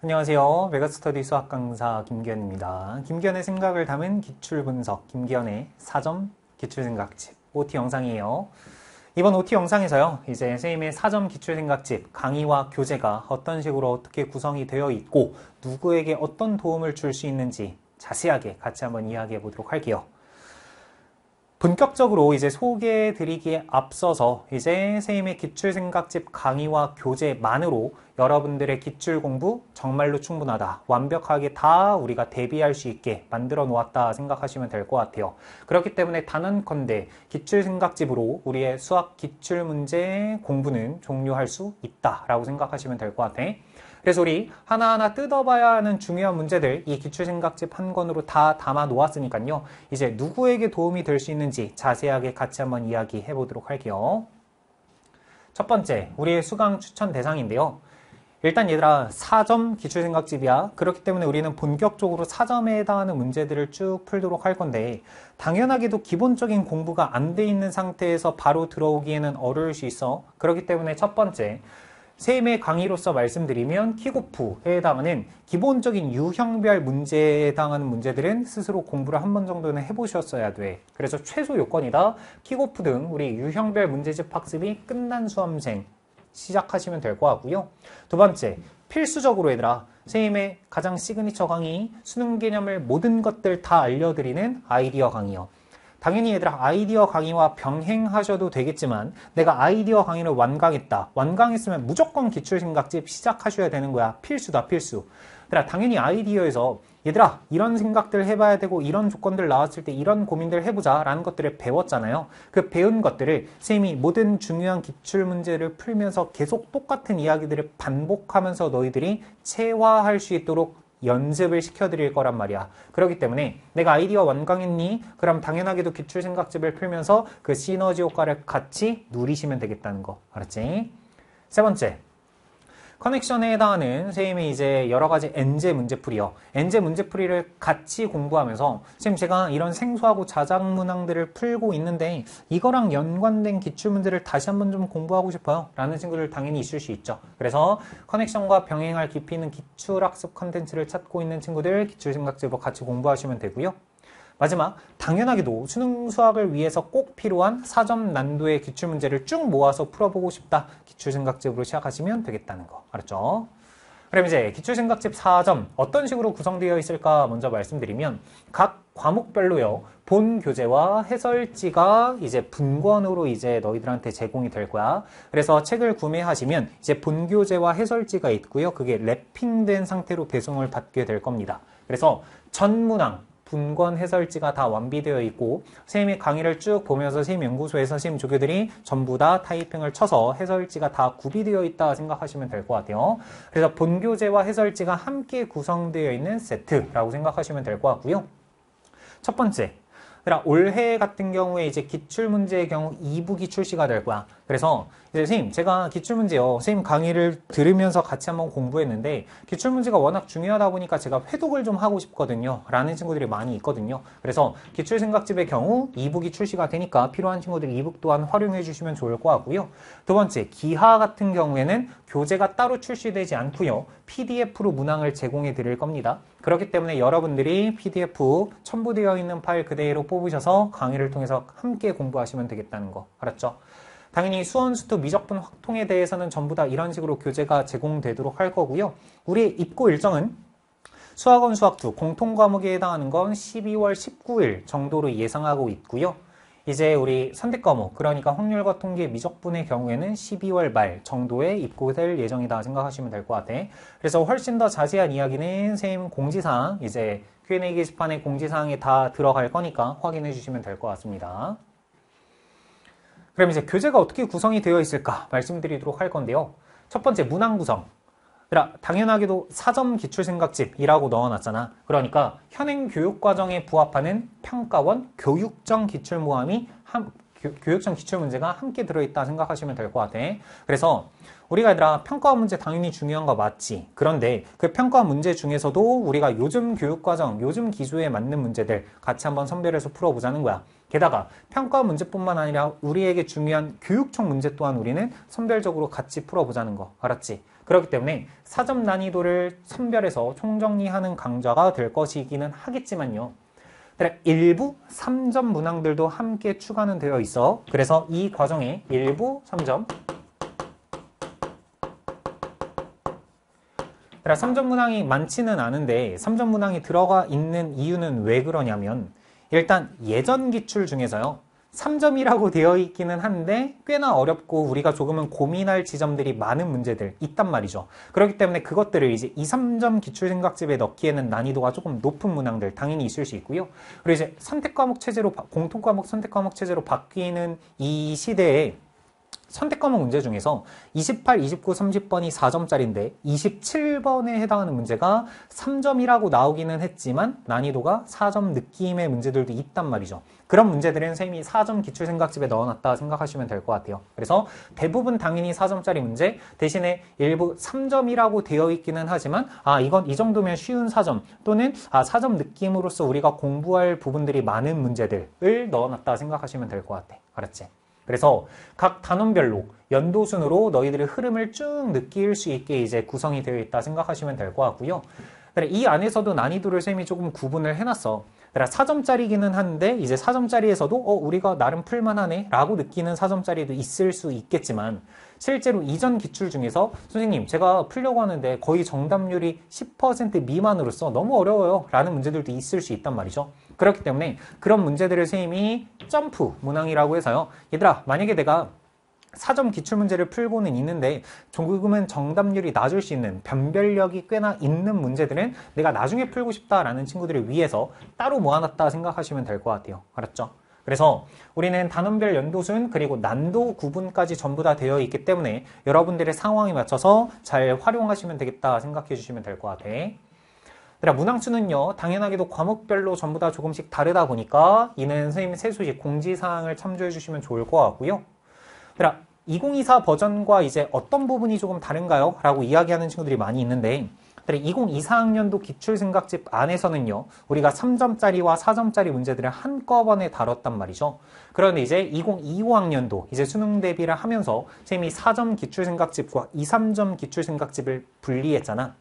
안녕하세요. 메가스터디 수학 강사 김기현입니다. 김기현의 생각을 담은 기출 분석 김기현의 4점 기출 생각집 OT 영상이에요. 이번 OT 영상에서요. 이제 선생님의 4점 기출 생각집 강의와 교재가 어떤 식으로 어떻게 구성이 되어 있고 누구에게 어떤 도움을 줄 수 있는지 자세하게 같이 한번 이야기해 보도록 할게요. 본격적으로 이제 소개해 드리기에 앞서서 이제 세임의 기출생각집 강의와 교재만으로 여러분들의 기출 공부 정말로 충분하다. 완벽하게 다 우리가 대비할 수 있게 만들어 놓았다 생각하시면 될 것 같아요. 그렇기 때문에 단언컨대 기출생각집으로 우리의 수학 기출 문제 공부는 종료할 수 있다라고 생각하시면 될 것 같아. 그래서 우리 하나하나 뜯어봐야 하는 중요한 문제들 이 기출생각집 한 권으로 다 담아 놓았으니까요. 이제 누구에게 도움이 될 수 있는지 자세하게 같이 한번 이야기해 보도록 할게요. 첫 번째, 우리의 수강 추천 대상인데요. 일단 얘들아 4점 기출생각집이야 그렇기 때문에 우리는 본격적으로 4점에 해당하는 문제들을 쭉 풀도록 할 건데 당연하게도 기본적인 공부가 안 돼 있는 상태에서 바로 들어오기에는 어려울 수 있어 그렇기 때문에 첫 번째 셈의 강의로서 말씀드리면 키고프에 해당하는 기본적인 유형별 문제에 해당하는 문제들은 스스로 공부를 한 번 정도는 해보셨어야 돼. 그래서 최소 요건이다. 키고프 등 우리 유형별 문제집 학습이 끝난 수험생 시작하시면 될거 같고요. 두 번째, 필수적으로 얘들아 선생님의 가장 시그니처 강의 수능 개념을 모든 것들 다 알려드리는 아이디어 강의요. 당연히 얘들아 아이디어 강의와 병행하셔도 되겠지만 내가 아이디어 강의를 완강했다. 완강했으면 무조건 기출생각집 시작하셔야 되는 거야. 필수다 필수. 얘들아 당연히 아이디어에서 얘들아 이런 생각들 해봐야 되고 이런 조건들 나왔을 때 이런 고민들 해보자 라는 것들을 배웠잖아요. 그 배운 것들을 선생님이 모든 중요한 기출 문제를 풀면서 계속 똑같은 이야기들을 반복하면서 너희들이 체화할 수 있도록 연습을 시켜드릴 거란 말이야. 그렇기 때문에 내가 아이디어 완강했니? 그럼 당연하게도 기출 생각집을 풀면서 그 시너지 효과를 같이 누리시면 되겠다는 거. 알았지? 세 번째, 커넥션에 해당하는 선생님이 이제 여러 가지 엔제 문제풀이요. 엔제 문제풀이를 같이 공부하면서 선생님 제가 이런 생소하고 자작 문항들을 풀고 있는데 이거랑 연관된 기출 문제를 다시 한번 좀 공부하고 싶어요. 라는 친구들 당연히 있을 수 있죠. 그래서 커넥션과 병행할 깊이 있는 기출학습 컨텐츠를 찾고 있는 친구들 기출생각제법 같이 공부하시면 되고요. 마지막, 당연하게도 수능 수학을 위해서 꼭 필요한 사점 난도의 기출문제를 쭉 모아서 풀어보고 싶다. 기출생각집으로 시작하시면 되겠다는 거. 알았죠? 그럼 이제 기출생각집 4점 어떤 식으로 구성되어 있을까 먼저 말씀드리면 각 과목별로요 본 교재와 해설지가 이제 분권으로 이제 너희들한테 제공이 될 거야 그래서 책을 구매하시면 이제 본 교재와 해설지가 있고요 그게 랩핑된 상태로 배송을 받게 될 겁니다 그래서 전문항 분권 해설지가 다 완비되어 있고 쌤이 강의를 쭉 보면서 쌤 연구소에서 쌤 조교들이 전부 다 타이핑을 쳐서 해설지가 다 구비되어 있다 생각하시면 될 것 같아요. 그래서 본교재와 해설지가 함께 구성되어 있는 세트라고 생각하시면 될 것 같고요. 첫 번째, 그러니까 올해 같은 경우에 이제 기출문제의 경우 2부기 출시가 될 거야. 그래서 이제 선생님 제가 기출문제요. 선생님 강의를 들으면서 같이 한번 공부했는데 기출문제가 워낙 중요하다 보니까 제가 회독을 좀 하고 싶거든요. 라는 친구들이 많이 있거든요. 그래서 기출생각집의 경우 2부기 출시가 되니까 필요한 친구들 2부 또한 활용해 주시면 좋을 것 같고요. 두 번째 기하 같은 경우에는 교재가 따로 출시되지 않고요. PDF로 문항을 제공해 드릴 겁니다. 그렇기 때문에 여러분들이 PDF 첨부되어 있는 파일 그대로 뽑으셔서 강의를 통해서 함께 공부하시면 되겠다는 거 알았죠? 당연히 수원수투 미적분 확통에 대해서는 전부 다 이런 식으로 교재가 제공되도록 할 거고요. 우리 입고 일정은 수학원 수학2 공통 과목에 해당하는 건 12월 19일 정도로 예상하고 있고요. 이제 우리 선택 과목 그러니까 확률과 통계 미적분의 경우에는 12월 말 정도에 입고될 예정이다 생각하시면 될 것 같아. 그래서 훨씬 더 자세한 이야기는 쌤 공지사항 이제 Q&A 게시판에 공지사항에 다 들어갈 거니까 확인해 주시면 될 것 같습니다. 그럼 이제 교재가 어떻게 구성이 되어 있을까 말씀드리도록 할 건데요. 첫 번째 문항 구성. 당연하게도 사점 기출생각집이라고 넣어놨잖아. 그러니까 현행 교육과정에 부합하는 평가원 교육청 기출모함이 함, 교, 육청 기출문제가 함께 들어있다 생각하시면 될 것 같아. 그래서 우리가 얘들아 평가원 문제 당연히 중요한 거 맞지. 그런데 그 평가원 문제 중에서도 우리가 요즘 교육과정, 요즘 기조에 맞는 문제들 같이 한번 선별해서 풀어보자는 거야. 게다가 평가 문제뿐만 아니라 우리에게 중요한 교육청 문제 또한 우리는 선별적으로 같이 풀어보자는 거 알았지? 그렇기 때문에 사점 난이도를 선별해서 총정리하는 강좌가 될 것이기는 하겠지만요. 그래, 일부 3점 문항들도 함께 추가는 되어 있어. 그래서 이 과정에 일부 3점, 3점 문항이 많지는 않은데 3점 문항이 들어가 있는 이유는 왜 그러냐면 일단 예전 기출 중에서요. 3점이라고 되어 있기는 한데 꽤나 어렵고 우리가 조금은 고민할 지점들이 많은 문제들 있단 말이죠. 그렇기 때문에 그것들을 이제 2, 3점 기출생각집에 넣기에는 난이도가 조금 높은 문항들 당연히 있을 수 있고요. 그리고 이제 선택과목 체제로 공통과목 선택과목 체제로 바뀌는 이 시대에 선택 과목 문제 중에서 28, 29, 30번이 4점짜리인데 27번에 해당하는 문제가 3점이라고 나오기는 했지만 난이도가 4점 느낌의 문제들도 있단 말이죠. 그런 문제들은 쌤이 4점 기출생각집에 넣어놨다 생각하시면 될 것 같아요. 그래서 대부분 당연히 4점짜리 문제 대신에 일부 3점이라고 되어 있기는 하지만 아 이건 이 정도면 쉬운 4점 또는 아 4점 느낌으로써 우리가 공부할 부분들이 많은 문제들을 넣어놨다 생각하시면 될 것 같아. 알았지? 그래서 각 단원별로 연도 순으로 너희들의 흐름을 쭉 느낄 수 있게 이제 구성이 되어 있다 생각하시면 될 것 같고요. 이 안에서도 난이도를 쌤이 조금 구분을 해놨어. 그러 4점짜리기는 한데 이제 4점짜리에서도 어 우리가 나름 풀만하네 라고 느끼는 4점짜리도 있을 수 있겠지만 실제로 이전 기출 중에서 선생님 제가 풀려고 하는데 거의 정답률이 10% 미만으로서 너무 어려워요 라는 문제들도 있을 수 있단 말이죠. 그렇기 때문에 그런 문제들을 선생님이 점프 문항이라고 해서요. 얘들아 만약에 내가 사점 기출문제를 풀고는 있는데 조금은 정답률이 낮을 수 있는 변별력이 꽤나 있는 문제들은 내가 나중에 풀고 싶다라는 친구들을 위해서 따로 모아놨다 생각하시면 될 것 같아요. 알았죠? 그래서 우리는 단원별 연도순 그리고 난도 구분까지 전부 다 되어 있기 때문에 여러분들의 상황에 맞춰서 잘 활용하시면 되겠다 생각해 주시면 될 것 같아. 그 문항수는요 당연하게도 과목별로 전부 다 조금씩 다르다 보니까 이는 선생님 세수식 공지사항을 참조해 주시면 좋을 것 같고요. 2024 버전과 이제 어떤 부분이 조금 다른가요? 라고 이야기하는 친구들이 많이 있는데 2024학년도 기출생각집 안에서는요. 우리가 3점짜리와 4점짜리 문제들을 한꺼번에 다뤘단 말이죠. 그런데 이제 2025학년도 이제 수능 대비를 하면서 쌤이 4점 기출생각집과 2, 3점 기출생각집을 분리했잖아.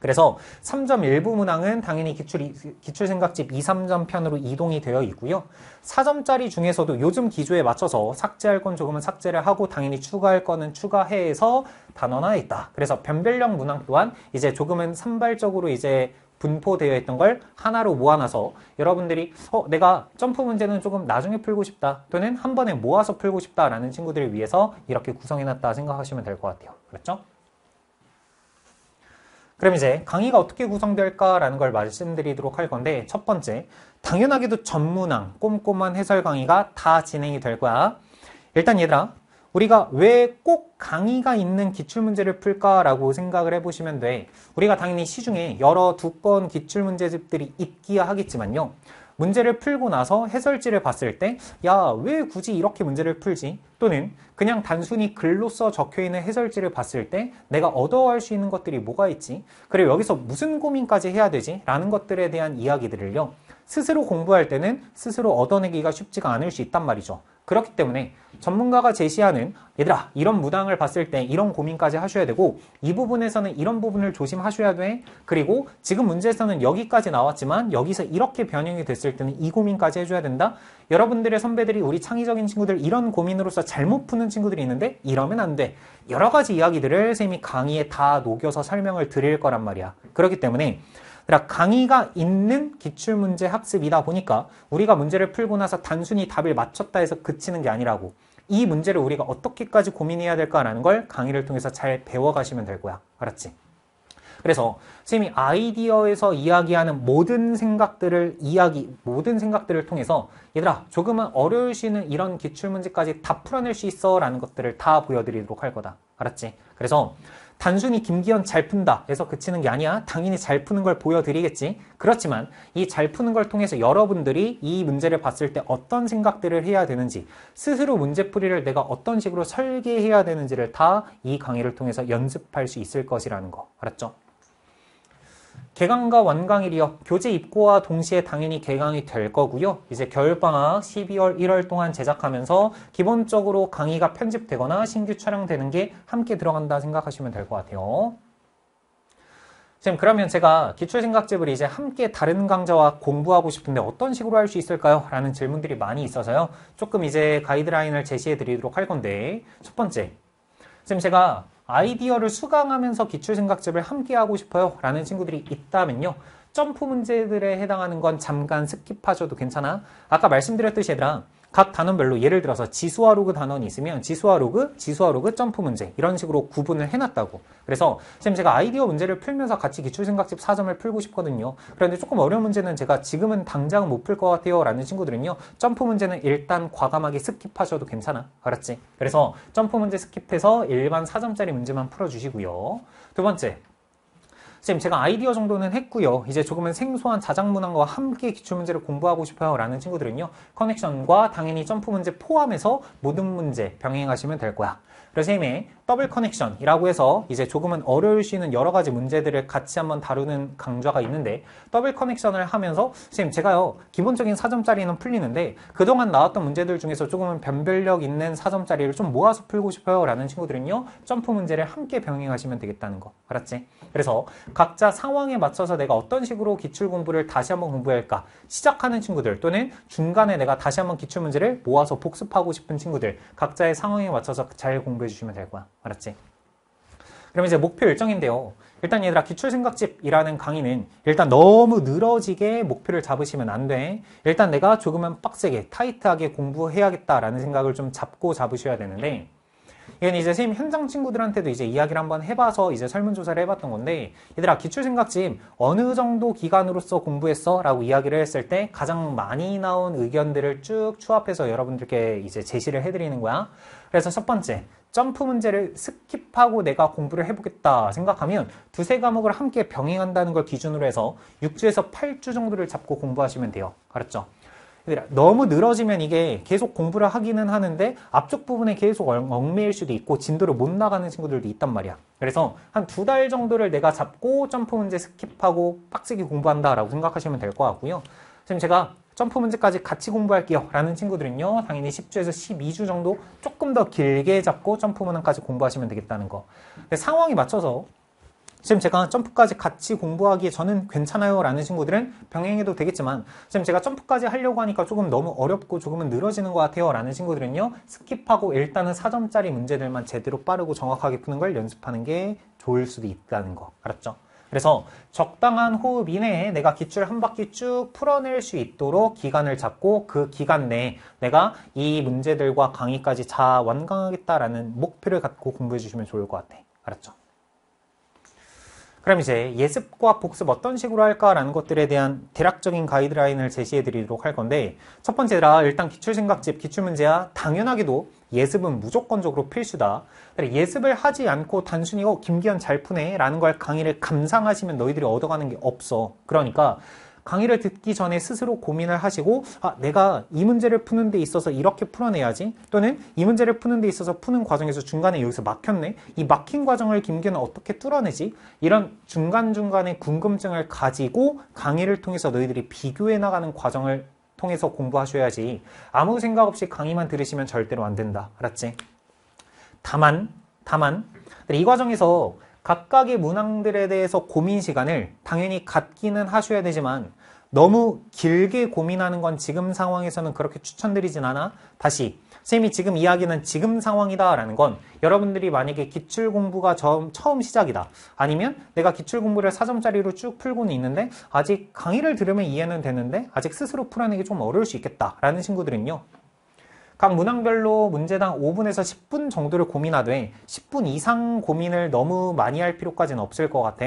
그래서 3점 일부 문항은 당연히 기출, 기출생각집 2, 3점 편으로 이동이 되어 있고요. 4점짜리 중에서도 요즘 기조에 맞춰서 삭제할 건 조금은 삭제를 하고 당연히 추가할 거는 추가해서 단원화 있다. 그래서 변별력 문항 또한 이제 조금은 산발적으로 이제 분포되어 있던 걸 하나로 모아놔서 여러분들이 어 내가 점프 문제는 조금 나중에 풀고 싶다 또는 한 번에 모아서 풀고 싶다라는 친구들을 위해서 이렇게 구성해놨다 생각하시면 될 것 같아요. 그렇죠? 그럼 이제 강의가 어떻게 구성될까라는 걸 말씀드리도록 할 건데 첫 번째, 당연하게도 전문항, 꼼꼼한 해설 강의가 다 진행이 될 거야. 일단 얘들아, 우리가 왜 꼭 강의가 있는 기출문제를 풀까라고 생각을 해보시면 돼. 우리가 당연히 시중에 여러 두꺼운 기출문제집들이 있기야 하겠지만요. 문제를 풀고 나서 해설지를 봤을 때 야 왜 굳이 이렇게 문제를 풀지? 또는 그냥 단순히 글로써 적혀있는 해설지를 봤을 때 내가 얻어갈 수 있는 것들이 뭐가 있지? 그리고 여기서 무슨 고민까지 해야 되지? 라는 것들에 대한 이야기들을요 스스로 공부할 때는 스스로 얻어내기가 쉽지가 않을 수 있단 말이죠 그렇기 때문에 전문가가 제시하는 얘들아 이런 무당을 봤을 때 이런 고민까지 하셔야 되고 이 부분에서는 이런 부분을 조심하셔야 돼 그리고 지금 문제에서는 여기까지 나왔지만 여기서 이렇게 변형이 됐을 때는 이 고민까지 해줘야 된다 여러분들의 선배들이 우리 창의적인 친구들 이런 고민으로서 잘못 푸는 친구들이 있는데 이러면 안돼 여러 가지 이야기들을 쌤이 강의에 다 녹여서 설명을 드릴 거란 말이야 그렇기 때문에 그러니까 강의가 있는 기출문제 학습이다 보니까 우리가 문제를 풀고 나서 단순히 답을 맞췄다 해서 그치는 게 아니라고 이 문제를 우리가 어떻게까지 고민해야 될까라는 걸 강의를 통해서 잘 배워가시면 될 거야. 알았지? 그래서 선생님이 아이디어에서 이야기하는 모든 생각들을 이야기, 모든 생각들을 통해서 얘들아 조금은 어려울 수 있는 이런 기출문제까지 다 풀어낼 수 있어 라는 것들을 다 보여드리도록 할 거다. 알았지? 그래서 단순히 김기현 잘 푼다 해서 그치는 게 아니야. 당연히 잘 푸는 걸 보여드리겠지. 그렇지만 이 잘 푸는 걸 통해서 여러분들이 이 문제를 봤을 때 어떤 생각들을 해야 되는지 스스로 문제풀이를 내가 어떤 식으로 설계해야 되는지를 다 이 강의를 통해서 연습할 수 있을 것이라는 거. 알았죠? 개강과 완강일이요. 교재 입고와 동시에 당연히 개강이 될 거고요. 이제 겨울방학 12월, 1월 동안 제작하면서 기본적으로 강의가 편집되거나 신규 촬영되는 게 함께 들어간다 생각하시면 될 것 같아요. 선생님, 그러면 제가 기출생각집을 이제 함께 다른 강좌와 공부하고 싶은데 어떤 식으로 할 수 있을까요? 라는 질문들이 많이 있어서요. 조금 이제 가이드라인을 제시해 드리도록 할 건데 첫 번째, 선생님, 제가 아이디어를 수강하면서 기출생각집을 함께하고 싶어요 라는 친구들이 있다면요 점프 문제들에 해당하는 건 잠깐 스킵하셔도 괜찮아 아까 말씀드렸듯이 얘들아 각 단원별로 예를 들어서 지수화 로그 단원이 있으면 지수화 로그, 지수화 로그 점프 문제 이런 식으로 구분을 해놨다고 그래서 지금 제가 아이디어 문제를 풀면서 같이 기출생각집 4점을 풀고 싶거든요 그런데 조금 어려운 문제는 제가 지금은 당장 못 풀 것 같아요 라는 친구들은요 점프 문제는 일단 과감하게 스킵하셔도 괜찮아 알았지? 그래서 점프 문제 스킵해서 일반 4점짜리 문제만 풀어주시고요 두 번째 선생님 제가 아이디어 정도는 했고요. 이제 조금은 생소한 자작문항과 함께 기출문제를 공부하고 싶어요 라는 친구들은요. 커넥션과 당연히 점프 문제 포함해서 모든 문제 병행하시면 될 거야. 그래서 선생님의 더블 커넥션이라고 해서 이제 조금은 어려울 수 있는 여러 가지 문제들을 같이 한번 다루는 강좌가 있는데 더블 커넥션을 하면서 선생님 제가요 기본적인 4점짜리는 풀리는데 그동안 나왔던 문제들 중에서 조금은 변별력 있는 4점짜리를 좀 모아서 풀고 싶어요 라는 친구들은요 점프 문제를 함께 병행하시면 되겠다는 거 알았지? 그래서 각자 상황에 맞춰서 내가 어떤 식으로 기출 공부를 다시 한번 공부 할까 시작하는 친구들 또는 중간에 내가 다시 한번 기출 문제를 모아서 복습하고 싶은 친구들 각자의 상황에 맞춰서 잘 공부해 주시면 될 거야. 알았지? 그럼 이제 목표 일정인데요. 일단 얘들아 기출생각집이라는 강의는 일단 너무 늘어지게 목표를 잡으시면 안 돼. 일단 내가 조금은 빡세게 타이트하게 공부해야겠다라는 생각을 좀 잡고 잡으셔야 되는데 이건 이제 선생님 현장 친구들한테도 이제 이야기를 한번 해봐서 이제 설문조사를 해봤던 건데 얘들아 기출생각집 어느 정도 기간으로서 공부했어? 라고 이야기를 했을 때 가장 많이 나온 의견들을 쭉 추합해서 여러분들께 이제 제시를 해드리는 거야 그래서 첫 번째 점프 문제를 스킵하고 내가 공부를 해보겠다 생각하면 두세 과목을 함께 병행한다는 걸 기준으로 해서 6주에서 8주 정도를 잡고 공부하시면 돼요. 알았죠? 너무 늘어지면 이게 계속 공부를 하기는 하는데 앞쪽 부분에 계속 얽매일 수도 있고 진도를 못 나가는 친구들도 있단 말이야. 그래서 한 두 달 정도를 내가 잡고 점프 문제 스킵하고 빡세게 공부한다라고 생각하시면 될 것 같고요. 지금 제가 점프 문제까지 같이 공부할게요 라는 친구들은요 당연히 10주에서 12주 정도 조금 더 길게 잡고 점프 문항까지 공부하시면 되겠다는 거 근데 상황에 맞춰서 지금 제가 점프까지 같이 공부하기에 저는 괜찮아요 라는 친구들은 병행해도 되겠지만 지금 제가 점프까지 하려고 하니까 조금 너무 어렵고 조금은 늘어지는 것 같아요 라는 친구들은요 스킵하고 일단은 4점짜리 문제들만 제대로 빠르고 정확하게 푸는 걸 연습하는 게 좋을 수도 있다는 거 알았죠? 그래서 적당한 호흡 이내에 내가 기출 한 바퀴 쭉 풀어낼 수 있도록 기간을 잡고 그 기간 내에 내가 이 문제들과 강의까지 다 완강하겠다라는 목표를 갖고 공부해 주시면 좋을 것 같아. 알았죠? 그럼 이제 예습과 복습 어떤 식으로 할까라는 것들에 대한 대략적인 가이드라인을 제시해 드리도록 할 건데 첫 번째라 일단 기출생각집 기출문제야 당연하게도 예습은 무조건적으로 필수다. 예습을 하지 않고 단순히 어, 김기현 잘 푸네 라는 걸 강의를 감상하시면 너희들이 얻어가는 게 없어. 그러니까 강의를 듣기 전에 스스로 고민을 하시고 아 내가 이 문제를 푸는 데 있어서 이렇게 풀어내야지 또는 이 문제를 푸는 데 있어서 푸는 과정에서 중간에 여기서 막혔네 이 막힌 과정을 김규는 어떻게 뚫어내지 이런 중간중간에 궁금증을 가지고 강의를 통해서 너희들이 비교해 나가는 과정을 통해서 공부하셔야지 아무 생각 없이 강의만 들으시면 절대로 안 된다 알았지? 다만 다만 이 과정에서 각각의 문항들에 대해서 고민 시간을 당연히 갖기는 하셔야 되지만 너무 길게 고민하는 건 지금 상황에서는 그렇게 추천드리진 않아. 다시 쌤이 지금 이야기는 지금 상황이다라는 건 여러분들이 만약에 기출 공부가 처음 시작이다. 아니면 내가 기출 공부를 4점짜리로 쭉 풀고는 있는데 아직 강의를 들으면 이해는 되는데 아직 스스로 풀어내기 좀 어려울 수 있겠다라는 친구들은요. 각 문항별로 문제당 5분에서 10분 정도를 고민하되 10분 이상 고민을 너무 많이 할 필요까지는 없을 것 같아.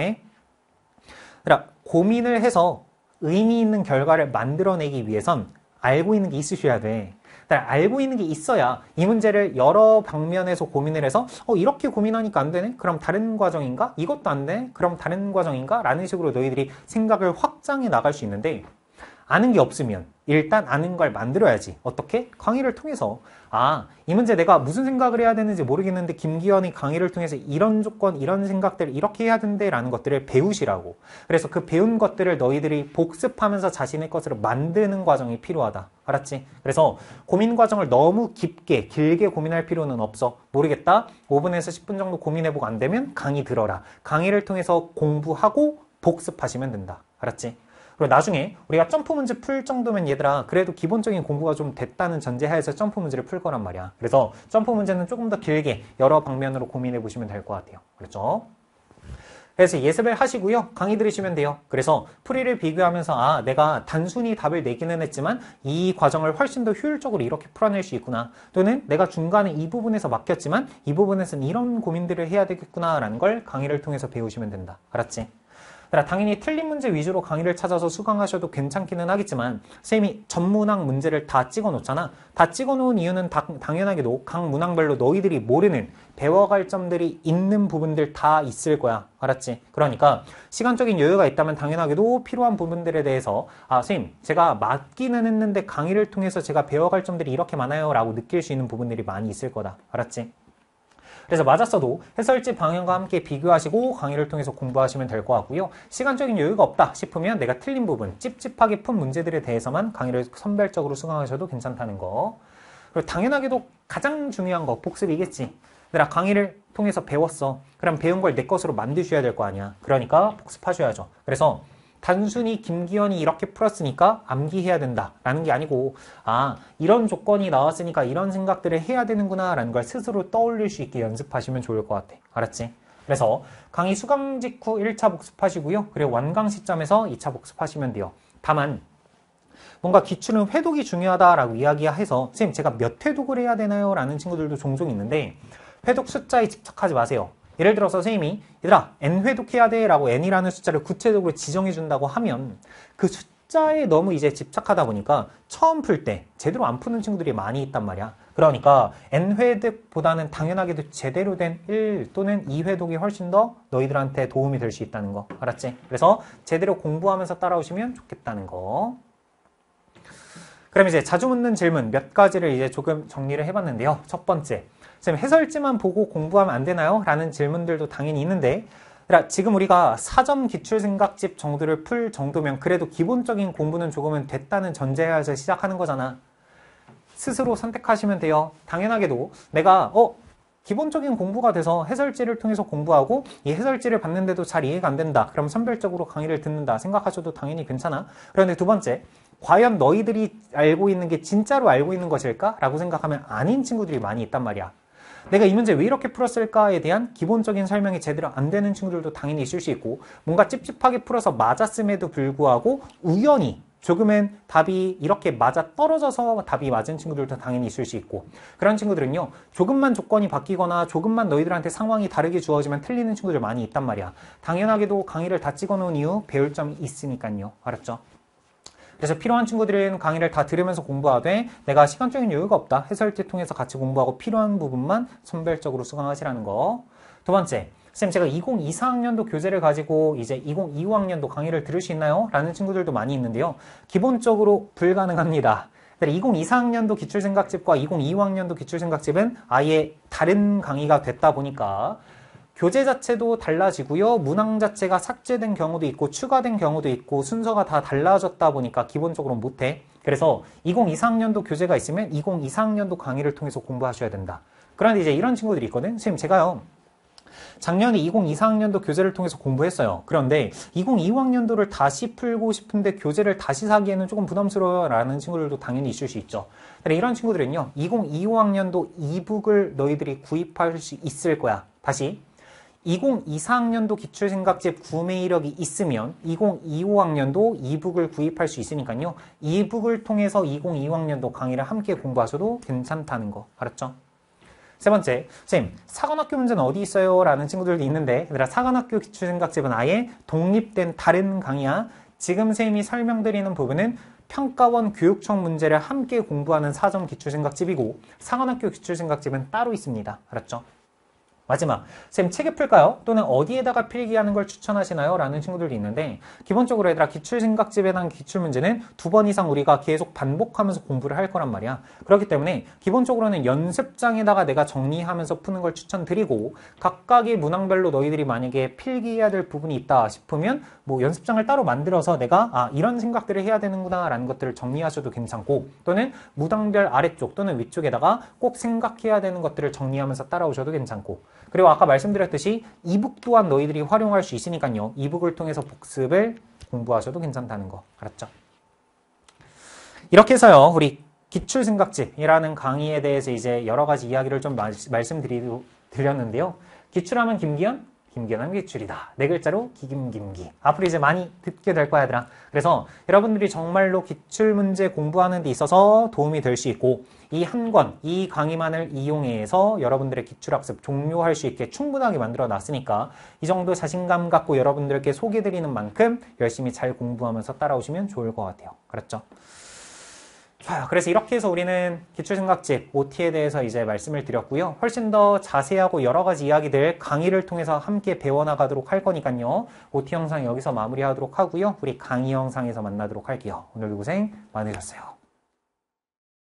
그러니까 고민을 해서 의미 있는 결과를 만들어내기 위해선 알고 있는 게 있으셔야 돼. 그러니까 알고 있는 게 있어야 이 문제를 여러 방면에서 고민을 해서 어 이렇게 고민하니까 안 되네? 그럼 다른 과정인가? 이것도 안 돼? 그럼 다른 과정인가? 라는 식으로 너희들이 생각을 확장해 나갈 수 있는데 아는 게 없으면 일단 아는 걸 만들어야지. 어떻게? 강의를 통해서. 아, 이 문제 내가 무슨 생각을 해야 되는지 모르겠는데 김기현이 강의를 통해서 이런 조건, 이런 생각들 이렇게 해야 된대라는 것들을 배우시라고. 그래서 그 배운 것들을 너희들이 복습하면서 자신의 것으로 만드는 과정이 필요하다. 알았지? 그래서 고민 과정을 너무 깊게, 길게 고민할 필요는 없어. 모르겠다. 5분에서 10분 정도 고민해보고 안 되면 강의 들어라. 강의를 통해서 공부하고 복습하시면 된다. 알았지? 그리고 나중에 우리가 점프 문제 풀 정도면 얘들아 그래도 기본적인 공부가 좀 됐다는 전제하에서 점프 문제를 풀 거란 말이야. 그래서 점프 문제는 조금 더 길게 여러 방면으로 고민해 보시면 될 것 같아요. 그렇죠? 그래서 예습을 하시고요. 강의 들으시면 돼요. 그래서 풀이를 비교하면서 아 내가 단순히 답을 내기는 했지만 이 과정을 훨씬 더 효율적으로 이렇게 풀어낼 수 있구나. 또는 내가 중간에 이 부분에서 막혔지만 이 부분에서는 이런 고민들을 해야 되겠구나라는 걸 강의를 통해서 배우시면 된다. 알았지? 따라 당연히 틀린 문제 위주로 강의를 찾아서 수강하셔도 괜찮기는 하겠지만 쌤이 전문학 문제를 다 찍어 놓잖아. 다 찍어 놓은 이유는 다, 당연하게도 각 문항별로 너희들이 모르는 배워갈 점들이 있는 부분들 다 있을 거야. 알았지? 그러니까 시간적인 여유가 있다면 당연하게도 필요한 부분들에 대해서 아, 선생님, 제가 맞기는 했는데 강의를 통해서 제가 배워갈 점들이 이렇게 많아요. 라고 느낄 수 있는 부분들이 많이 있을 거다. 알았지? 그래서 맞았어도 해설지 방향과 함께 비교하시고 강의를 통해서 공부하시면 될것 같고요. 시간적인 여유가 없다 싶으면 내가 틀린 부분, 찝찝하게 푼 문제들에 대해서만 강의를 선별적으로 수강하셔도 괜찮다는 거. 그리고 당연하게도 가장 중요한 거 복습이겠지. 내가 강의를 통해서 배웠어. 그럼 배운 걸 내 것으로 만드셔야 될 거 아니야. 그러니까 복습하셔야죠. 그래서 단순히 김기현이 이렇게 풀었으니까 암기해야 된다라는 게 아니고 아 이런 조건이 나왔으니까 이런 생각들을 해야 되는구나라는 걸 스스로 떠올릴 수 있게 연습하시면 좋을 것 같아. 알았지? 그래서 강의 수강 직후 1차 복습하시고요. 그리고 완강 시점에서 2차 복습하시면 돼요. 다만 뭔가 기출은 회독이 중요하다라고 이야기해서 선생님 제가 몇 회독을 해야 되나요? 라는 친구들도 종종 있는데 회독 숫자에 집착하지 마세요. 예를 들어서 선생님이 얘들아 n회독해야 돼 라고 n이라는 숫자를 구체적으로 지정해 준다고 하면 그 숫자에 너무 이제 집착하다 보니까 처음 풀 때 제대로 안 푸는 친구들이 많이 있단 말이야 그러니까 n회독보다는 당연하게도 제대로 된 1 또는 2회독이 훨씬 더 너희들한테 도움이 될 수 있다는 거 알았지? 그래서 제대로 공부하면서 따라오시면 좋겠다는 거 그럼 이제 자주 묻는 질문 몇 가지를 이제 조금 정리를 해봤는데요 첫 번째 쌤, 해설지만 보고 공부하면 안 되나요? 라는 질문들도 당연히 있는데 지금 우리가 사점 기출생각집 정도를 풀 정도면 그래도 기본적인 공부는 조금은 됐다는 전제하에서 시작하는 거잖아. 스스로 선택하시면 돼요. 당연하게도 내가 어 기본적인 공부가 돼서 해설지를 통해서 공부하고 이 해설지를 봤는데도 잘 이해가 안 된다. 그럼 선별적으로 강의를 듣는다 생각하셔도 당연히 괜찮아. 그런데 두 번째, 과연 너희들이 알고 있는 게 진짜로 알고 있는 것일까? 라고 생각하면 아닌 친구들이 많이 있단 말이야. 내가 이 문제 왜 이렇게 풀었을까에 대한 기본적인 설명이 제대로 안 되는 친구들도 당연히 있을 수 있고 뭔가 찝찝하게 풀어서 맞았음에도 불구하고 우연히 조금은 답이 이렇게 맞아 떨어져서 답이 맞은 친구들도 당연히 있을 수 있고 그런 친구들은요 조금만 조건이 바뀌거나 조금만 너희들한테 상황이 다르게 주어지면 틀리는 친구들 많이 있단 말이야 당연하게도 강의를 다 찍어 놓은 이후 배울 점이 있으니까요 알았죠? 그래서 필요한 친구들은 강의를 다 들으면서 공부하되 내가 시간적인 여유가 없다. 해설지 통해서 같이 공부하고 필요한 부분만 선별적으로 수강하시라는 거. 두 번째, 선생님 제가 2024학년도 교재를 가지고 이제 2025학년도 강의를 들을 수 있나요? 라는 친구들도 많이 있는데요. 기본적으로 불가능합니다. 2024학년도 기출생각집과 2025학년도 기출생각집은 아예 다른 강의가 됐다 보니까 교재 자체도 달라지고요. 문항 자체가 삭제된 경우도 있고 추가된 경우도 있고 순서가 다 달라졌다 보니까 기본적으로 못해. 그래서 2 0 2 3년도 교재가 있으면 2024학년도 강의를 통해서 공부하셔야 된다. 그런데 이제 이런 친구들이 있거든. 선생님 제가요. 작년에 2024학년도 교재를 통해서 공부했어요. 그런데 2025학년도를 다시 풀고 싶은데 교재를 다시 사기에는 조금 부담스러워 라는 친구들도 당연히 있을 수 있죠. 근데 이런 친구들은요. 2025학년도 이북을 너희들이 구입할 수 있을 거야. 다시 2024학년도 기출생각집 구매 이력이 있으면 2025학년도 이북을 구입할 수 있으니까요. 이북을 통해서 2025학년도 강의를 함께 공부하셔도 괜찮다는 거 알았죠? 세 번째, 선생님, 사관학교 문제는 어디 있어요? 라는 친구들도 있는데 얘들아 사관학교 기출생각집은 아예 독립된 다른 강의야. 지금 선생님이 설명드리는 부분은 평가원 교육청 문제를 함께 공부하는 사전 기출생각집이고 사관학교 기출생각집은 따로 있습니다. 알았죠? 마지막, 쌤 책에 풀까요? 또는 어디에다가 필기하는 걸 추천하시나요? 라는 친구들도 있는데 기본적으로 얘들아 기출생각집에 대한 기출문제는 두 번 이상 우리가 계속 반복하면서 공부를 할 거란 말이야. 그렇기 때문에 기본적으로는 연습장에다가 내가 정리하면서 푸는 걸 추천드리고 각각의 문항별로 너희들이 만약에 필기해야 될 부분이 있다 싶으면 뭐 연습장을 따로 만들어서 내가 아 이런 생각들을 해야 되는구나 라는 것들을 정리하셔도 괜찮고 또는 무당별 아래쪽 또는 위쪽에다가 꼭 생각해야 되는 것들을 정리하면서 따라오셔도 괜찮고 그리고 아까 말씀드렸듯이 이북 또한 너희들이 활용할 수 있으니까요. 이북을 통해서 복습을 공부하셔도 괜찮다는 거 알았죠? 이렇게 해서요. 우리 기출생각집이라는 강의에 대해서 이제 여러 가지 이야기를 좀 말씀드리고 드렸는데요. 기출하면 김기현, 김기현은 기출이다. 네 글자로 기김김기. 앞으로 이제 많이 듣게 될 거야, 얘들아. 그래서 여러분들이 정말로 기출 문제 공부하는 데 있어서 도움이 될 수 있고 이 한 권, 이 강의만을 이용해서 여러분들의 기출 학습 종료할 수 있게 충분하게 만들어 놨으니까 이 정도 자신감 갖고 여러분들께 소개드리는 만큼 열심히 잘 공부하면서 따라오시면 좋을 것 같아요. 그렇죠? 좋아요. 그래서 이렇게 해서 우리는 기출생각집 OT에 대해서 이제 말씀을 드렸고요. 훨씬 더 자세하고 여러 가지 이야기들 강의를 통해서 함께 배워나가도록 할 거니까요. OT 영상 여기서 마무리하도록 하고요. 우리 강의 영상에서 만나도록 할게요. 오늘도 고생 많으셨어요.